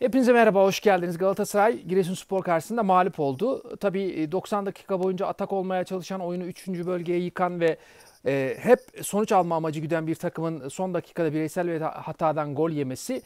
Hepinize merhaba, hoş geldiniz. Galatasaray Giresunspor karşısında mağlup oldu. Tabii 90 e, dakika boyunca atak olmaya çalışan, oyunu 3. bölgeye yıkan ve e, hep sonuç alma amacı güden bir takımın son dakikada bireysel ve hatadan gol yemesi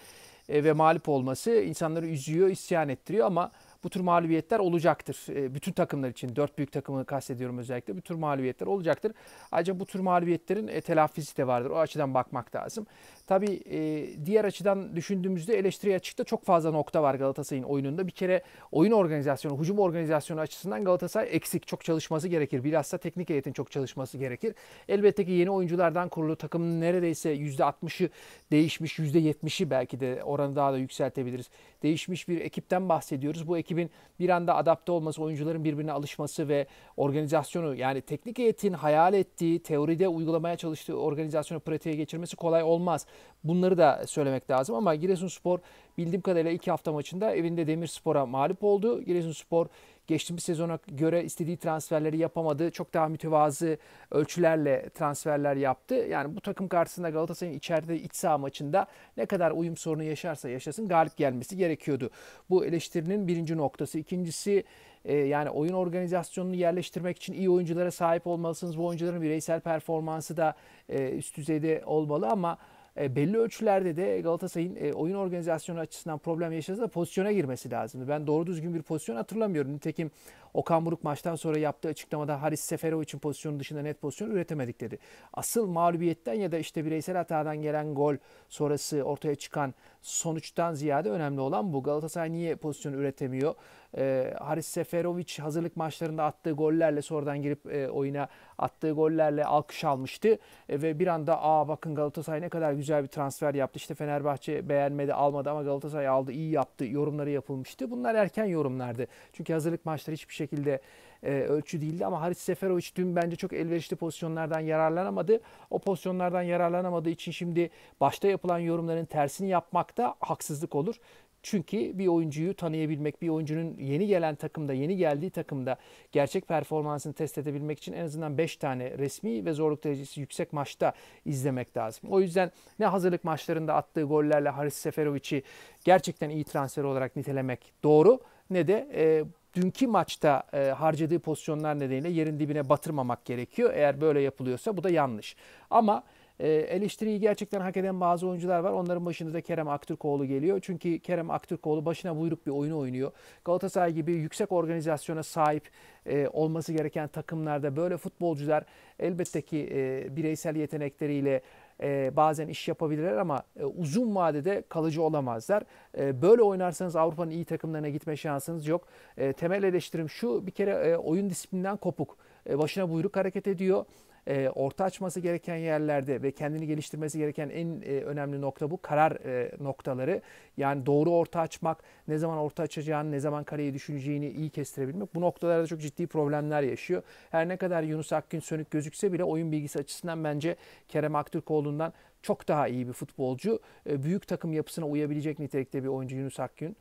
e, ve mağlup olması insanları üzüyor, isyan ettiriyor ama bu tür mağlubiyetler olacaktır. E, bütün takımlar için, dört büyük takımı kastediyorum özellikle, bu tür mağlubiyetler olacaktır. Ayrıca bu tür mağlubiyetlerin e, telafisi de vardır. O açıdan bakmak lazım. Tabii e, diğer açıdan düşündüğümüzde eleştiriye açıkta çok fazla nokta var Galatasaray'ın oyununda. Bir kere oyun organizasyonu, hücum organizasyonu açısından Galatasaray eksik, çok çalışması gerekir. Bilhassa teknik heyetin çok çalışması gerekir. Elbette ki yeni oyunculardan kurulu takımın neredeyse %60'ı değişmiş, %70'i belki de oranı daha da yükseltebiliriz. Değişmiş bir ekipten bahsediyoruz. Bu ekip ekibin bir anda adapte olması, oyuncuların birbirine alışması ve organizasyonu yani teknik heyetin hayal ettiği, teoride uygulamaya çalıştığı organizasyonu pratiğe geçirmesi kolay olmaz. Bunları da söylemek lazım ama Giresunspor bildiğim kadarıyla iki hafta maçında evinde Demirspor'a mağlup oldu. Giresunspor Geçtiğimiz sezona göre istediği transferleri yapamadı. Çok daha mütevazı ölçülerle transferler yaptı. Yani bu takım karşısında Galatasaray'ın içeride iç saha maçında ne kadar uyum sorunu yaşarsa yaşasın galip gelmesi gerekiyordu. Bu eleştirinin birinci noktası. İkincisi e, yani oyun organizasyonunu yerleştirmek için iyi oyunculara sahip olmalısınız. Bu oyuncuların bireysel performansı da e, üst düzeyde olmalı ama e, belli ölçülerde de Galatasaray'ın e, oyun organizasyonu açısından problem yaşasa da pozisyona girmesi lazımdı. Ben doğru düzgün bir pozisyon hatırlamıyorum. Nitekim Okan Buruk maçtan sonra yaptığı açıklamada Haris Seferovic'in pozisyonu dışında net pozisyon üretemedik dedi. Asıl mağlubiyetten ya da işte bireysel hatadan gelen gol sonrası ortaya çıkan sonuçtan ziyade önemli olan bu. Galatasaray niye pozisyon üretemiyor? E, Haris Seferovic hazırlık maçlarında attığı gollerle sonradan girip e, oyuna attığı gollerle alkış almıştı. E, ve bir anda aa bakın Galatasaray ne kadar güzel bir transfer yaptı. işte Fenerbahçe beğenmedi almadı ama Galatasaray aldı iyi yaptı yorumları yapılmıştı. Bunlar erken yorumlardı. Çünkü hazırlık maçları hiçbir şey şekilde e, ölçü değildi ama Haris Seferovic dün bence çok elverişli pozisyonlardan yararlanamadı. O pozisyonlardan yararlanamadığı için şimdi başta yapılan yorumların tersini yapmakta haksızlık olur. Çünkü bir oyuncuyu tanıyabilmek, bir oyuncunun yeni gelen takımda, yeni geldiği takımda gerçek performansını test edebilmek için en azından 5 tane resmi ve zorluk derecesi yüksek maçta izlemek lazım. O yüzden ne hazırlık maçlarında attığı gollerle Haris Seferovic'i gerçekten iyi transfer olarak nitelemek doğru ne de e, dünkü maçta e, harcadığı pozisyonlar nedeniyle yerin dibine batırmamak gerekiyor. Eğer böyle yapılıyorsa bu da yanlış. Ama e, eleştiriyi gerçekten hak eden bazı oyuncular var. Onların başında da Kerem Aktürkoğlu geliyor. Çünkü Kerem Aktürkoğlu başına buyruk bir oyunu oynuyor. Galatasaray gibi yüksek organizasyona sahip e, olması gereken takımlarda böyle futbolcular elbette ki e, bireysel yetenekleriyle ee, bazen iş yapabilirler ama e, uzun vadede kalıcı olamazlar. Ee, böyle oynarsanız Avrupa'nın iyi takımlarına gitme şansınız yok. Ee, temel eleştirim şu bir kere e, oyun disiplinden kopuk. başına buyruk hareket ediyor e, orta açması gereken yerlerde ve kendini geliştirmesi gereken en e, önemli nokta bu karar e, noktaları. Yani doğru orta açmak, ne zaman orta açacağını, ne zaman kareyi düşüneceğini iyi kestirebilmek. Bu noktalarda çok ciddi problemler yaşıyor. Her ne kadar Yunus Akgün sönük gözükse bile oyun bilgisi açısından bence Kerem Aktürkoğlu'ndan çok daha iyi bir futbolcu. E, büyük takım yapısına uyabilecek nitelikte bir oyuncu Yunus Akgün.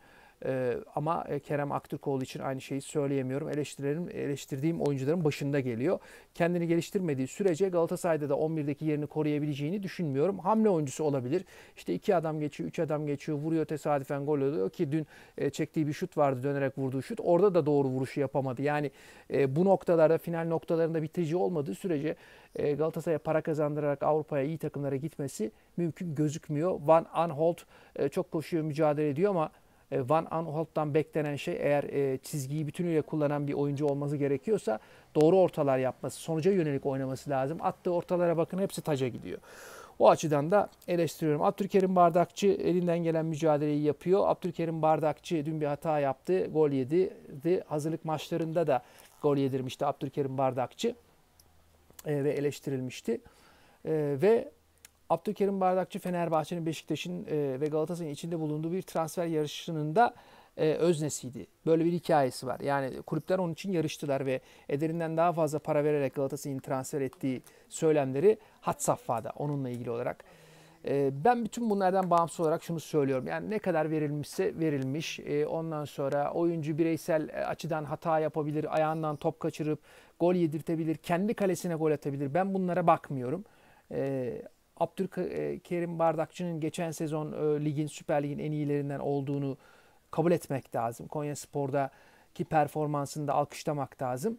Ee, ama e, Kerem Aktürkoğlu için aynı şeyi söyleyemiyorum. Eleştirilerim, eleştirdiğim oyuncuların başında geliyor. Kendini geliştirmediği sürece Galatasaray'da da 11'deki yerini koruyabileceğini düşünmüyorum. Hamle oyuncusu olabilir. İşte iki adam geçiyor, üç adam geçiyor, vuruyor tesadüfen gol oluyor ki dün e, çektiği bir şut vardı dönerek vurduğu şut. Orada da doğru vuruşu yapamadı. Yani e, bu noktalarda final noktalarında bitirici olmadığı sürece e, Galatasaray'a para kazandırarak Avrupa'ya iyi takımlara gitmesi mümkün gözükmüyor. Van Anholt e, çok koşuyor, mücadele ediyor ama e, Van Aanholt'tan beklenen şey eğer e, çizgiyi bütünüyle kullanan bir oyuncu olması gerekiyorsa doğru ortalar yapması, sonuca yönelik oynaması lazım. Attığı ortalara bakın hepsi taca gidiyor. O açıdan da eleştiriyorum. Abdülkerim Bardakçı elinden gelen mücadeleyi yapıyor. Abdülkerim Bardakçı dün bir hata yaptı. Gol yedi. Hazırlık maçlarında da gol yedirmişti Abdülkerim Bardakçı. E, ve eleştirilmişti. ve Abdülkerim Bardakçı Fenerbahçe'nin, Beşiktaş'ın e, ve Galatasaray'ın içinde bulunduğu bir transfer yarışının da e, öznesiydi. Böyle bir hikayesi var. Yani kulüpler onun için yarıştılar ve ederinden daha fazla para vererek Galatasaray'ın transfer ettiği söylemleri had safhada onunla ilgili olarak. E, ben bütün bunlardan bağımsız olarak şunu söylüyorum. Yani ne kadar verilmişse verilmiş. E, ondan sonra oyuncu bireysel e, açıdan hata yapabilir, ayağından top kaçırıp gol yedirtebilir, kendi kalesine gol atabilir. Ben bunlara bakmıyorum. E, Abdülkerim e, Bardakçı'nın geçen sezon e, ligin Süper Lig'in en iyilerinden olduğunu kabul etmek lazım. Konya Spor'daki performansını da alkışlamak lazım.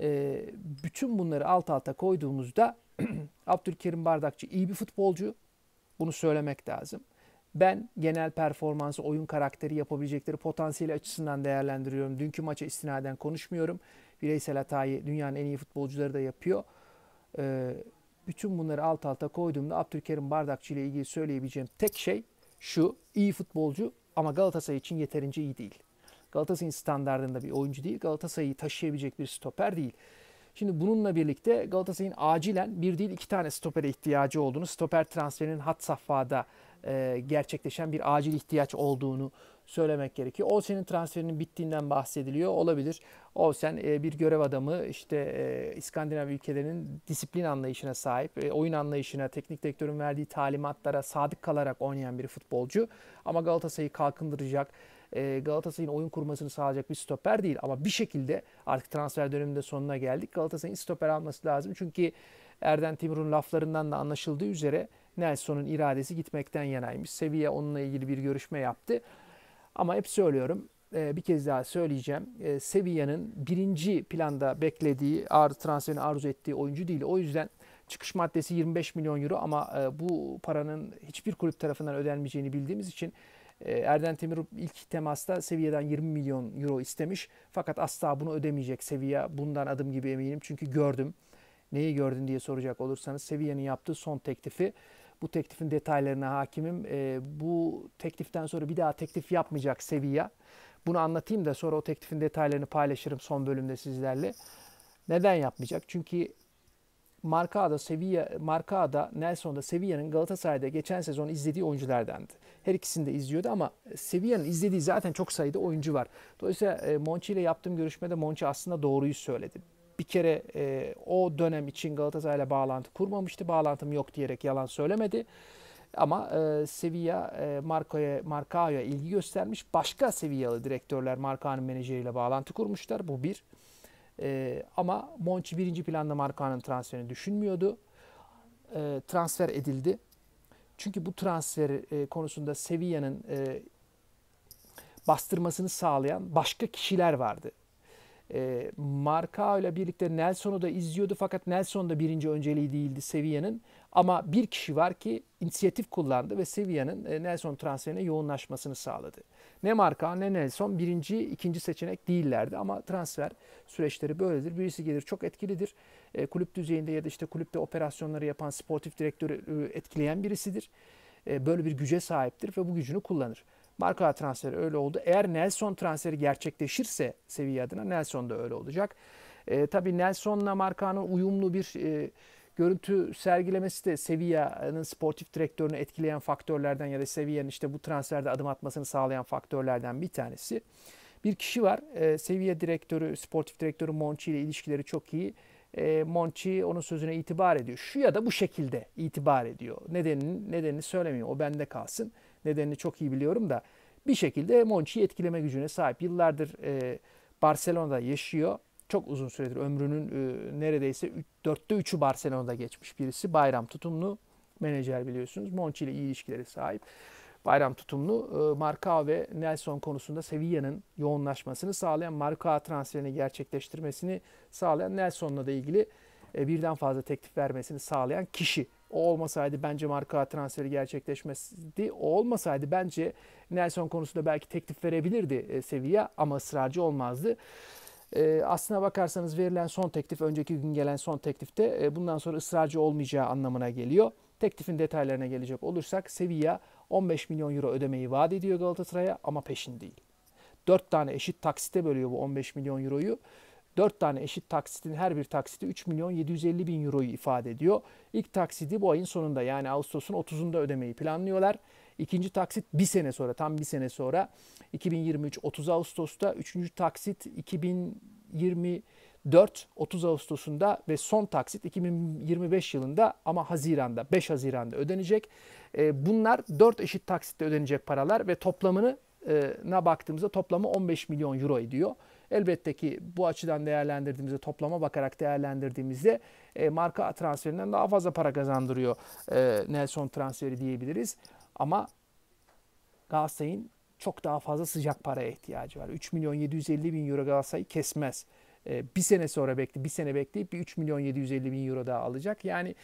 E, bütün bunları alt alta koyduğumuzda Abdülkerim Bardakçı iyi bir futbolcu. Bunu söylemek lazım. Ben genel performansı, oyun karakteri yapabilecekleri potansiyeli açısından değerlendiriyorum. Dünkü maça istinaden konuşmuyorum. Bireysel hatayı dünyanın en iyi futbolcuları da yapıyor. Ee, bütün bunları alt alta koyduğumda Abdülkerim Bardakçı ile ilgili söyleyebileceğim tek şey şu. iyi futbolcu ama Galatasaray için yeterince iyi değil. Galatasaray'ın standartında bir oyuncu değil. Galatasaray'ı taşıyabilecek bir stoper değil. Şimdi bununla birlikte Galatasaray'ın acilen bir değil iki tane stopere ihtiyacı olduğunu, stoper transferinin hat safhada e, gerçekleşen bir acil ihtiyaç olduğunu söylemek gerekiyor. Olsen'in transferinin bittiğinden bahsediliyor olabilir. Olsen e, bir görev adamı işte e, İskandinav ülkelerinin disiplin anlayışına sahip, e, oyun anlayışına, teknik direktörün verdiği talimatlara sadık kalarak oynayan bir futbolcu. Ama Galatasaray'ı kalkındıracak, e, Galatasaray'ın oyun kurmasını sağlayacak bir stoper değil. Ama bir şekilde artık transfer döneminde sonuna geldik. Galatasaray'ın stoper alması lazım. Çünkü Erden Timur'un laflarından da anlaşıldığı üzere Nelson'un iradesi gitmekten yanaymış. Seviye onunla ilgili bir görüşme yaptı. Ama hep söylüyorum e, bir kez daha söyleyeceğim. E, Sevilla'nın birinci planda beklediği, transferini arzu ettiği oyuncu değil. O yüzden çıkış maddesi 25 milyon euro ama e, bu paranın hiçbir kulüp tarafından ödenmeyeceğini bildiğimiz için Erden Temir ilk temasta seviyeden 20 milyon euro istemiş. Fakat asla bunu ödemeyecek seviye. Bundan adım gibi eminim. Çünkü gördüm. Neyi gördün diye soracak olursanız Sevilla'nın yaptığı son teklifi bu teklifin detaylarına hakimim. E, bu tekliften sonra bir daha teklif yapmayacak Sevilla. Bunu anlatayım da sonra o teklifin detaylarını paylaşırım son bölümde sizlerle. Neden yapmayacak? Çünkü Marka'da, Sevilla, Marka'da, Nelson'da Sevilla'nın Galatasaray'da geçen sezon izlediği oyunculardandı. Her ikisini de izliyordu ama Sevilla'nın izlediği zaten çok sayıda oyuncu var. Dolayısıyla e, Monchi ile yaptığım görüşmede Monchi aslında doğruyu söyledi bir kere e, o dönem için Galatasaray'la bağlantı kurmamıştı. Bağlantım yok diyerek yalan söylemedi. Ama e, Sevilla e, Marco'ya Marcao'ya ilgi göstermiş. Başka Sevillalı direktörler Marcao'nun menajeriyle bağlantı kurmuşlar. Bu bir. E, ama Monchi birinci planda Marcao'nun transferini düşünmüyordu. E, transfer edildi. Çünkü bu transfer e, konusunda Sevilla'nın e, bastırmasını sağlayan başka kişiler vardı. E, ee, Marka ile birlikte Nelson'u da izliyordu fakat Nelson da birinci önceliği değildi Sevilla'nın. Ama bir kişi var ki inisiyatif kullandı ve Sevilla'nın e, Nelson transferine yoğunlaşmasını sağladı. Ne Marka ne Nelson birinci, ikinci seçenek değillerdi ama transfer süreçleri böyledir. Birisi gelir çok etkilidir. E, kulüp düzeyinde ya da işte kulüpte operasyonları yapan sportif direktörü e, etkileyen birisidir. E, böyle bir güce sahiptir ve bu gücünü kullanır. Marka transferi öyle oldu. Eğer Nelson transferi gerçekleşirse seviye adına Nelson da öyle olacak. E, tabii Nelson'la Marka'nın uyumlu bir e, görüntü sergilemesi de Sevilla'nın sportif direktörünü etkileyen faktörlerden ya da Sevilla'nın işte bu transferde adım atmasını sağlayan faktörlerden bir tanesi. Bir kişi var. E, Sevilla direktörü, sportif direktörü Monchi ile ilişkileri çok iyi. E, Monchi onun sözüne itibar ediyor. Şu ya da bu şekilde itibar ediyor. Nedenini, nedenini söylemiyor. O bende kalsın nedenini çok iyi biliyorum da bir şekilde Monchi'yi etkileme gücüne sahip. Yıllardır e, Barcelona'da yaşıyor. Çok uzun süredir ömrünün e, neredeyse 4'te 3'ü Barcelona'da geçmiş birisi. Bayram tutumlu menajer biliyorsunuz. Monchi ile iyi ilişkileri sahip. Bayram tutumlu e, Marka ve Nelson konusunda Sevilla'nın yoğunlaşmasını sağlayan Marka transferini gerçekleştirmesini sağlayan Nelson'la da ilgili e, birden fazla teklif vermesini sağlayan kişi. O olmasaydı bence marka transferi gerçekleşmezdi. O olmasaydı bence Nelson konusunda belki teklif verebilirdi e, seviye ama ısrarcı olmazdı. E, aslına bakarsanız verilen son teklif, önceki gün gelen son teklifte e, bundan sonra ısrarcı olmayacağı anlamına geliyor. Teklifin detaylarına gelecek olursak Sevilla 15 milyon euro ödemeyi vaat ediyor Galatasaray'a ama peşin değil. 4 tane eşit taksite bölüyor bu 15 milyon euroyu. 4 tane eşit taksitin her bir taksiti 3 milyon 750 bin euroyu ifade ediyor. İlk taksidi bu ayın sonunda yani Ağustos'un 30'unda ödemeyi planlıyorlar. İkinci taksit bir sene sonra tam bir sene sonra 2023 30 Ağustos'ta. Üçüncü taksit 2024 30 Ağustos'unda ve son taksit 2025 yılında ama Haziran'da 5 Haziran'da ödenecek. Ee, bunlar 4 eşit taksitte ödenecek paralar ve toplamını e, na baktığımızda toplamı 15 milyon euro ediyor. Elbette ki bu açıdan değerlendirdiğimizde, toplama bakarak değerlendirdiğimizde e, marka transferinden daha fazla para kazandırıyor e, Nelson transferi diyebiliriz. Ama Galatasaray'ın çok daha fazla sıcak paraya ihtiyacı var. 3 milyon 750 bin euro Galatasaray kesmez. Ee, bir sene sonra bekle, bir sene bekleyip bir 3 milyon 750 bin euro daha alacak. Yani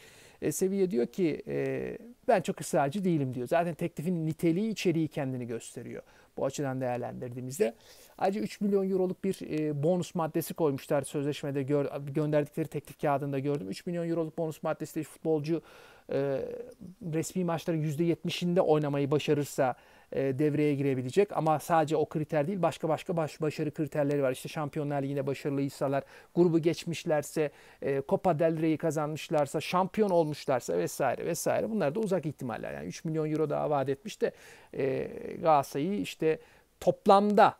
e, Sevilla diyor ki e, ben çok ısrarcı değilim diyor. Zaten teklifin niteliği içeriği kendini gösteriyor. Bu açıdan değerlendirdiğimizde. Ayrıca 3 milyon euroluk bir e, bonus maddesi koymuşlar sözleşmede gör, gönderdikleri teklif kağıdında gördüm. 3 milyon euroluk bonus maddesi de futbolcu e, resmi maçların %70'inde oynamayı başarırsa e, devreye girebilecek. Ama sadece o kriter değil başka başka baş, başarı kriterleri var. İşte Şampiyonlar Ligi'nde başarılıysalar, grubu geçmişlerse, e, Copa del Rey'i kazanmışlarsa, şampiyon olmuşlarsa vesaire vesaire. Bunlar da uzak ihtimaller. Yani 3 milyon euro daha vaat etmiş de e, Galatasaray'ı işte toplamda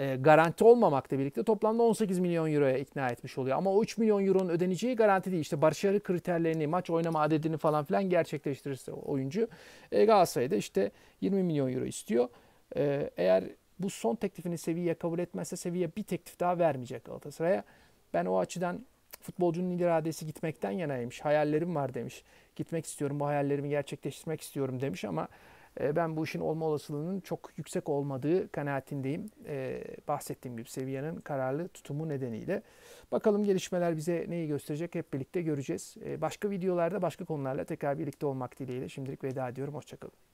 e, garanti olmamakla birlikte toplamda 18 milyon euroya ikna etmiş oluyor. Ama o 3 milyon euronun ödeneceği garanti değil. İşte başarı kriterlerini, maç oynama adedini falan filan gerçekleştirirse oyuncu e, Galatasaray'da işte 20 milyon euro istiyor. E, eğer bu son teklifini seviye kabul etmezse seviye bir teklif daha vermeyecek Galatasaray'a. Ben o açıdan futbolcunun iradesi gitmekten yanaymış. Hayallerim var demiş. Gitmek istiyorum, bu hayallerimi gerçekleştirmek istiyorum demiş ama e, ben bu işin olma olasılığının çok yüksek olmadığı kanaatindeyim. E, bahsettiğim gibi seviyenin kararlı tutumu nedeniyle. Bakalım gelişmeler bize neyi gösterecek hep birlikte göreceğiz. E, başka videolarda başka konularla tekrar birlikte olmak dileğiyle. Şimdilik veda ediyorum. Hoşçakalın.